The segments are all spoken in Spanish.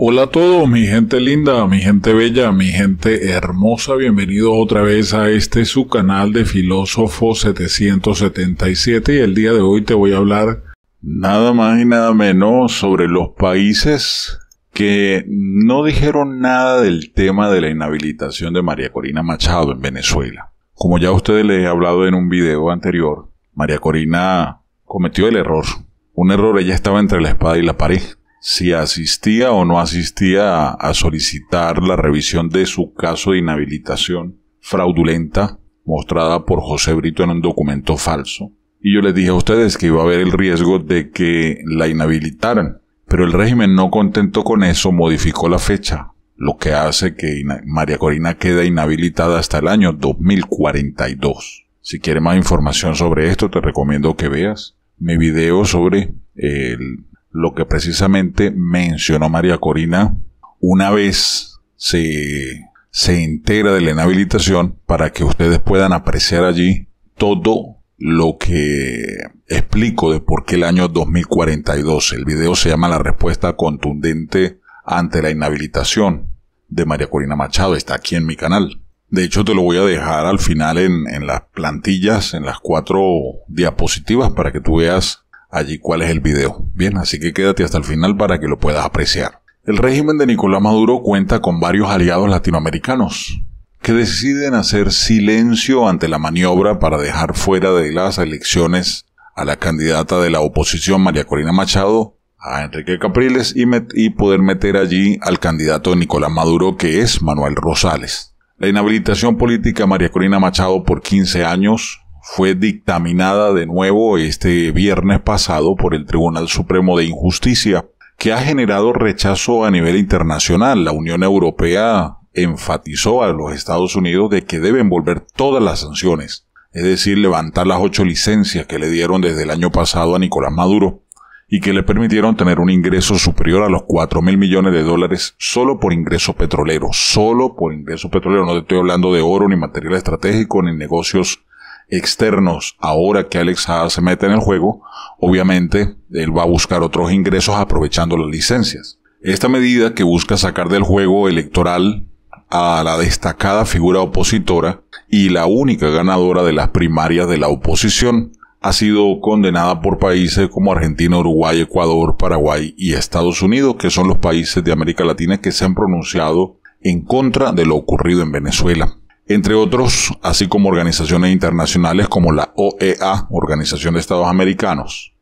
Hola a todos, mi gente linda, mi gente bella, mi gente hermosa, bienvenidos otra vez a este su canal de Filósofo 777 y el día de hoy te voy a hablar nada más y nada menos sobre los países que no dijeron nada del tema de la inhabilitación de María Corina Machado en Venezuela. Como ya a ustedes les he hablado en un video anterior, María Corina cometió el error. Un error, ella estaba entre la espada y la pared si asistía o no asistía a, solicitar la revisión de su caso de inhabilitación fraudulenta mostrada por José Brito en un documento falso. Y yo les dije a ustedes que iba a haber el riesgo de que la inhabilitaran. Pero el régimen no contento con eso modificó la fecha, lo que hace que María Corina queda inhabilitada hasta el año 2042. Si quieres más información sobre esto, te recomiendo que veas mi video sobre el lo que precisamente mencionó María Corina, una vez se, se integra de la inhabilitación para que ustedes puedan apreciar allí todo lo que explico de por qué el año 2042. El video se llama La respuesta contundente ante la inhabilitación de María Corina Machado. Está aquí en mi canal. De hecho, te lo voy a dejar al final en, en las plantillas, en las cuatro diapositivas, para que tú veas allí cuál es el video. Bien, así que quédate hasta el final para que lo puedas apreciar. El régimen de Nicolás Maduro cuenta con varios aliados latinoamericanos que deciden hacer silencio ante la maniobra para dejar fuera de las elecciones a la candidata de la oposición María Corina Machado, a Enrique Capriles y, poder meter allí al candidato de Nicolás Maduro que es Manuel Rosales. La inhabilitación política María Corina Machado por 15 años fue dictaminada de nuevo este viernes pasado por el Tribunal Supremo de Injusticia, que ha generado rechazo a nivel internacional. La Unión Europea enfatizó a los Estados Unidos de que deben volver todas las sanciones, es decir, levantar las ocho licencias que le dieron desde el año pasado a Nicolás Maduro y que le permitieron tener un ingreso superior a los 4 mil millones de dólares solo por ingreso petrolero, solo por ingreso petrolero. No estoy hablando de oro, ni material estratégico, ni negocios externos ahora que Alex Haas se mete en el juego, obviamente él va a buscar otros ingresos aprovechando las licencias. Esta medida que busca sacar del juego electoral a la destacada figura opositora y la única ganadora de las primarias de la oposición, ha sido condenada por países como Argentina, Uruguay, Ecuador, Paraguay y Estados Unidos, que son los países de América Latina que se han pronunciado en contra de lo ocurrido en Venezuela entre otros, así como organizaciones internacionales como la OEA, Organización de Estados Americanos.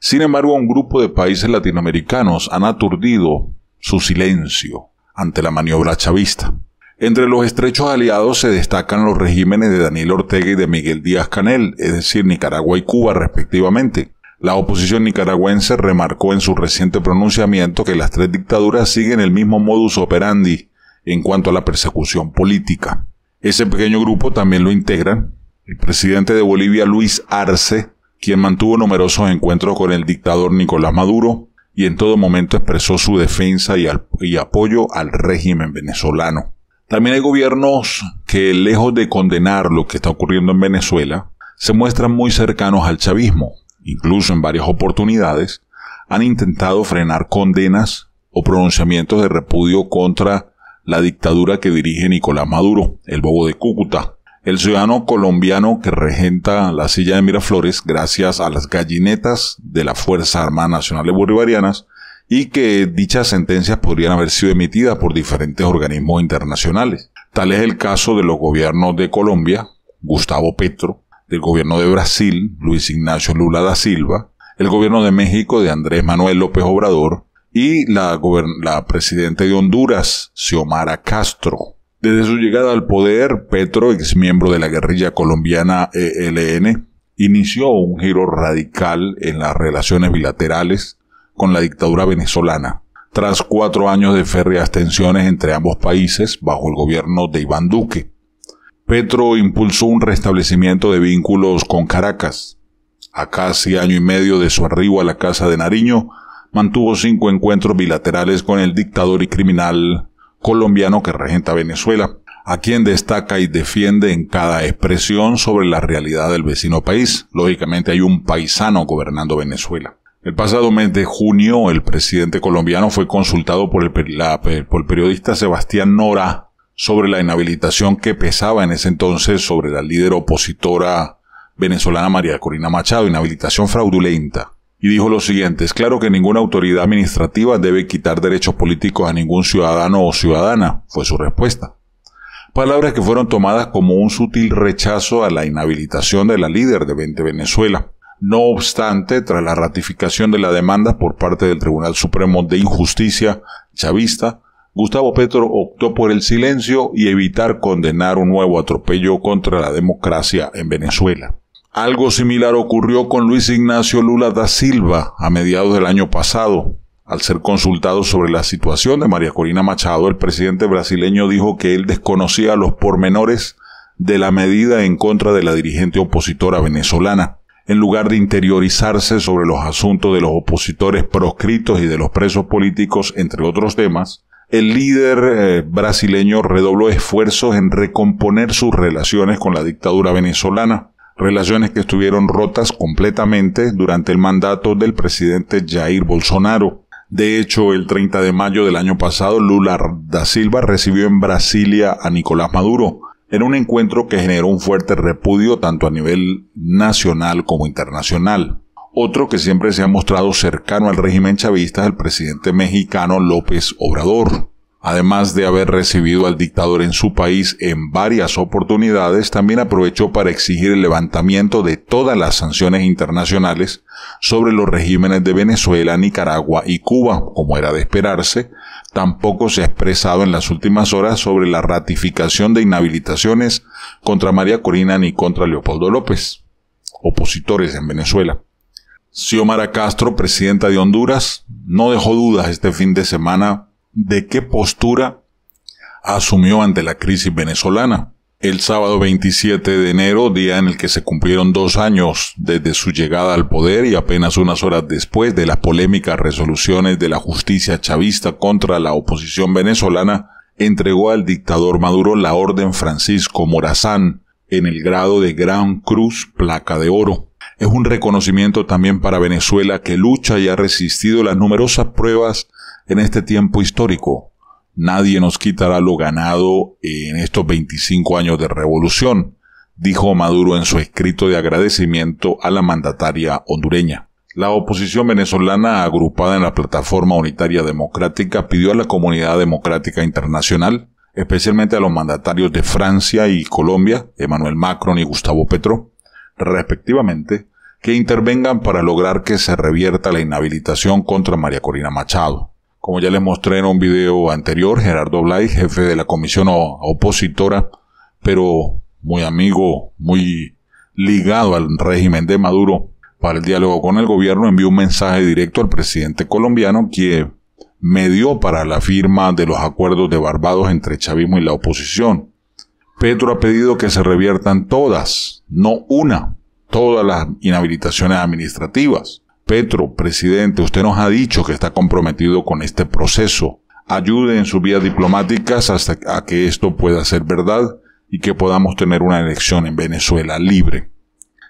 Sin embargo, un grupo de países latinoamericanos han aturdido su silencio ante la maniobra chavista. Entre los estrechos aliados se destacan los regímenes de Daniel Ortega y de Miguel Díaz Canel, es decir, Nicaragua y Cuba respectivamente. La oposición nicaragüense remarcó en su reciente pronunciamiento que las tres dictaduras siguen el mismo modus operandi en cuanto a la persecución política. Ese pequeño grupo también lo integran el presidente de Bolivia Luis Arce, quien mantuvo numerosos encuentros con el dictador Nicolás Maduro y en todo momento expresó su defensa y, apoyo al régimen venezolano. También hay gobiernos que, lejos de condenar lo que está ocurriendo en Venezuela, se muestran muy cercanos al chavismo. Incluso en varias oportunidades han intentado frenar condenas o pronunciamientos de repudio contra la dictadura que dirige Nicolás Maduro, el bobo de Cúcuta. El ciudadano colombiano que regenta la silla de Miraflores gracias a las gallinetas de la Fuerza Armada Nacionales Bolivarianas y que dichas sentencias podrían haber sido emitidas por diferentes organismos internacionales. Tal es el caso de los gobiernos de Colombia, Gustavo Petro, del gobierno de Brasil, Luis Ignacio Lula da Silva, el gobierno de México de Andrés Manuel López Obrador, y la, la presidenta de Honduras, Xiomara Castro. Desde su llegada al poder, Petro, ex miembro de la guerrilla colombiana ELN, inició un giro radical en las relaciones bilaterales con la dictadura venezolana. Tras cuatro años de férreas tensiones entre ambos países bajo el gobierno de Iván Duque, Petro impulsó un restablecimiento de vínculos con Caracas. A casi año y medio de su arribo a la Casa de Nariño, mantuvo cinco encuentros bilaterales con el dictador y criminal colombiano que regenta Venezuela, a quien destaca y defiende en cada expresión sobre la realidad del vecino país. Lógicamente hay un paisano gobernando Venezuela. El pasado mes de junio, el presidente colombiano fue consultado por el, por el periodista Sebastián Nora sobre la inhabilitación que pesaba en ese entonces sobre la líder opositora venezolana María Corina Machado, inhabilitación fraudulenta y dijo lo siguiente, es claro que ninguna autoridad administrativa debe quitar derechos políticos a ningún ciudadano o ciudadana, fue su respuesta. Palabras que fueron tomadas como un sutil rechazo a la inhabilitación de la líder de 20 Venezuela. No obstante, tras la ratificación de la demanda por parte del Tribunal Supremo de Injusticia chavista, Gustavo Petro optó por el silencio y evitar condenar un nuevo atropello contra la democracia en Venezuela. Algo similar ocurrió con Luis Ignacio Lula da Silva a mediados del año pasado. Al ser consultado sobre la situación de María Corina Machado, el presidente brasileño dijo que él desconocía los pormenores de la medida en contra de la dirigente opositora venezolana. En lugar de interiorizarse sobre los asuntos de los opositores proscritos y de los presos políticos, entre otros temas, el líder eh, brasileño redobló esfuerzos en recomponer sus relaciones con la dictadura venezolana relaciones que estuvieron rotas completamente durante el mandato del presidente Jair Bolsonaro. De hecho, el 30 de mayo del año pasado, Lula da Silva recibió en Brasilia a Nicolás Maduro, en un encuentro que generó un fuerte repudio tanto a nivel nacional como internacional. Otro que siempre se ha mostrado cercano al régimen chavista es el presidente mexicano López Obrador. Además de haber recibido al dictador en su país en varias oportunidades, también aprovechó para exigir el levantamiento de todas las sanciones internacionales sobre los regímenes de Venezuela, Nicaragua y Cuba, como era de esperarse. Tampoco se ha expresado en las últimas horas sobre la ratificación de inhabilitaciones contra María Corina ni contra Leopoldo López, opositores en Venezuela. Xiomara Castro, presidenta de Honduras, no dejó dudas este fin de semana de qué postura asumió ante la crisis venezolana. El sábado 27 de enero, día en el que se cumplieron dos años desde su llegada al poder y apenas unas horas después de las polémicas resoluciones de la justicia chavista contra la oposición venezolana, entregó al dictador Maduro la Orden Francisco Morazán en el grado de Gran Cruz Placa de Oro. Es un reconocimiento también para Venezuela que lucha y ha resistido las numerosas pruebas en este tiempo histórico. Nadie nos quitará lo ganado en estos 25 años de revolución, dijo Maduro en su escrito de agradecimiento a la mandataria hondureña. La oposición venezolana, agrupada en la Plataforma Unitaria Democrática, pidió a la comunidad democrática internacional, especialmente a los mandatarios de Francia y Colombia, Emmanuel Macron y Gustavo Petro, respectivamente, que intervengan para lograr que se revierta la inhabilitación contra María Corina Machado. Como ya les mostré en un video anterior, Gerardo Blay, jefe de la comisión opositora, pero muy amigo, muy ligado al régimen de Maduro para el diálogo con el gobierno, envió un mensaje directo al presidente colombiano que dio para la firma de los acuerdos de Barbados entre chavismo y la oposición. Petro ha pedido que se reviertan todas, no una, todas las inhabilitaciones administrativas. Petro, presidente, usted nos ha dicho que está comprometido con este proceso. Ayude en sus vías diplomáticas hasta que esto pueda ser verdad y que podamos tener una elección en Venezuela libre.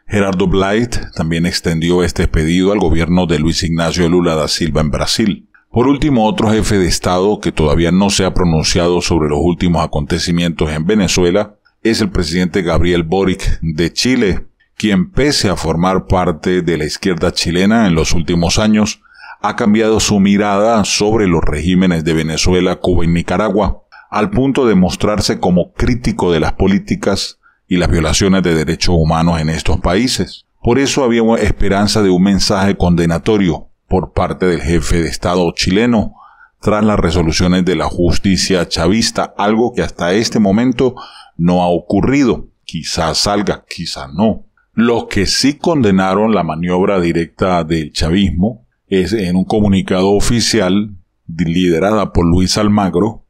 Gerardo Blight también extendió este pedido al gobierno de Luis Ignacio Lula da Silva en Brasil. Por último, otro jefe de Estado que todavía no se ha pronunciado sobre los últimos acontecimientos en Venezuela es el presidente Gabriel Boric de Chile, quien pese a formar parte de la izquierda chilena en los últimos años, ha cambiado su mirada sobre los regímenes de Venezuela, Cuba y Nicaragua, al punto de mostrarse como crítico de las políticas y las violaciones de derechos humanos en estos países. Por eso había esperanza de un mensaje condenatorio por parte del jefe de Estado chileno tras las resoluciones de la justicia chavista, algo que hasta este momento no ha ocurrido. Quizás salga, quizás no. Los que sí condenaron la maniobra directa del chavismo es en un comunicado oficial liderada por Luis Almagro,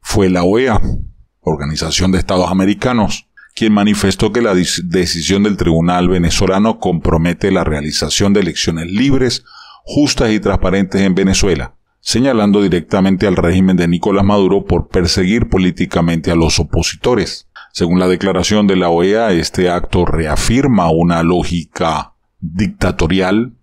fue la OEA, Organización de Estados Americanos, quien manifestó que la decisión del tribunal venezolano compromete la realización de elecciones libres, justas y transparentes en Venezuela, señalando directamente al régimen de Nicolás Maduro por perseguir políticamente a los opositores. Según la declaración de la OEA, este acto reafirma una lógica dictatorial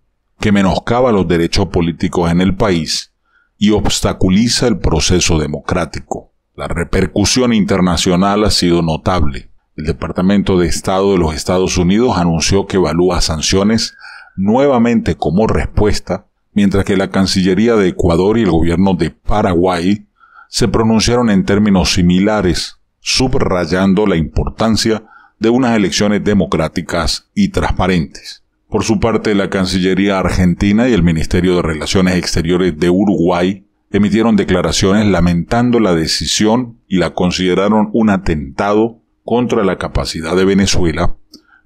que menoscaba los derechos políticos en el país y obstaculiza el proceso democrático. La repercusión internacional ha sido notable. El Departamento de Estado de los Estados Unidos anunció que evalúa sanciones nuevamente como respuesta, mientras que la Cancillería de Ecuador y el gobierno de Paraguay se pronunciaron en términos similares subrayando la importancia de unas elecciones democráticas y transparentes. Por su parte, la Cancillería Argentina y el Ministerio de Relaciones Exteriores de Uruguay emitieron declaraciones lamentando la decisión y la consideraron un atentado contra la capacidad de Venezuela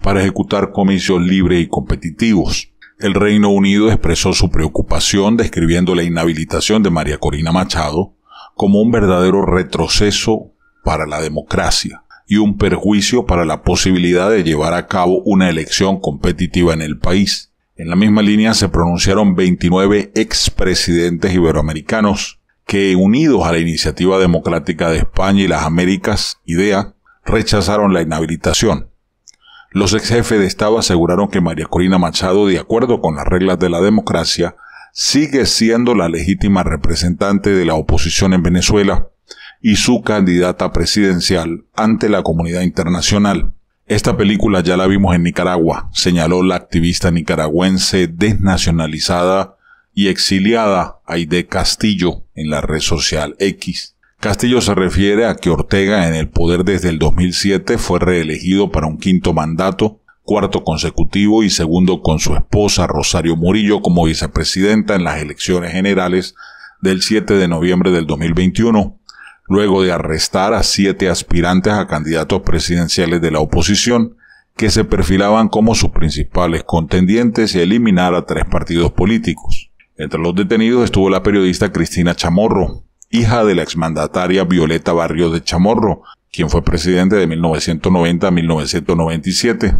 para ejecutar comicios libres y competitivos. El Reino Unido expresó su preocupación describiendo la inhabilitación de María Corina Machado como un verdadero retroceso para la democracia y un perjuicio para la posibilidad de llevar a cabo una elección competitiva en el país. En la misma línea se pronunciaron 29 expresidentes iberoamericanos que, unidos a la Iniciativa Democrática de España y las Américas, IDEA, rechazaron la inhabilitación. Los ex de Estado aseguraron que María Corina Machado, de acuerdo con las reglas de la democracia, sigue siendo la legítima representante de la oposición en Venezuela y su candidata presidencial ante la comunidad internacional. Esta película ya la vimos en Nicaragua, señaló la activista nicaragüense desnacionalizada y exiliada Aide Castillo en la red social X. Castillo se refiere a que Ortega en el poder desde el 2007 fue reelegido para un quinto mandato, cuarto consecutivo y segundo con su esposa Rosario Murillo como vicepresidenta en las elecciones generales del 7 de noviembre del 2021 luego de arrestar a siete aspirantes a candidatos presidenciales de la oposición que se perfilaban como sus principales contendientes y eliminar a tres partidos políticos. Entre los detenidos estuvo la periodista Cristina Chamorro, hija de la exmandataria Violeta Barrios de Chamorro, quien fue presidente de 1990 a 1997,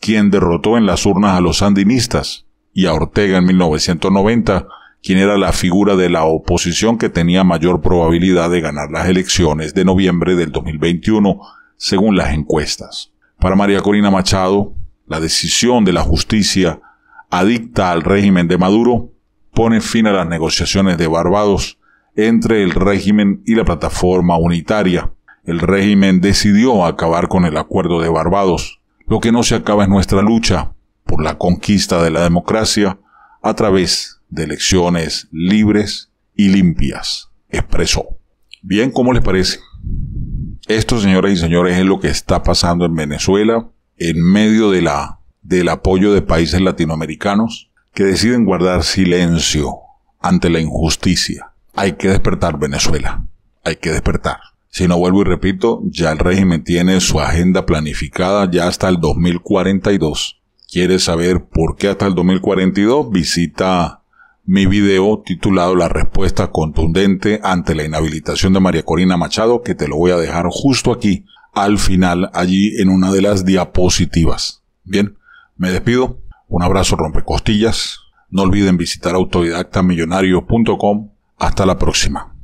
quien derrotó en las urnas a los sandinistas y a Ortega en 1990, quien era la figura de la oposición que tenía mayor probabilidad de ganar las elecciones de noviembre del 2021, según las encuestas. Para María Corina Machado, la decisión de la justicia adicta al régimen de Maduro pone fin a las negociaciones de Barbados entre el régimen y la plataforma unitaria. El régimen decidió acabar con el acuerdo de Barbados. Lo que no se acaba es nuestra lucha por la conquista de la democracia a través de elecciones libres y limpias, expresó. Bien, ¿cómo les parece? Esto, señoras y señores, es lo que está pasando en Venezuela en medio de la, del apoyo de países latinoamericanos que deciden guardar silencio ante la injusticia. Hay que despertar Venezuela, hay que despertar. Si no vuelvo y repito, ya el régimen tiene su agenda planificada ya hasta el 2042. ¿Quieres saber por qué hasta el 2042? Visita mi video titulado La respuesta contundente ante la inhabilitación de María Corina Machado, que te lo voy a dejar justo aquí, al final, allí en una de las diapositivas. Bien, me despido. Un abrazo rompecostillas. No olviden visitar autodidactamillonario.com. Hasta la próxima.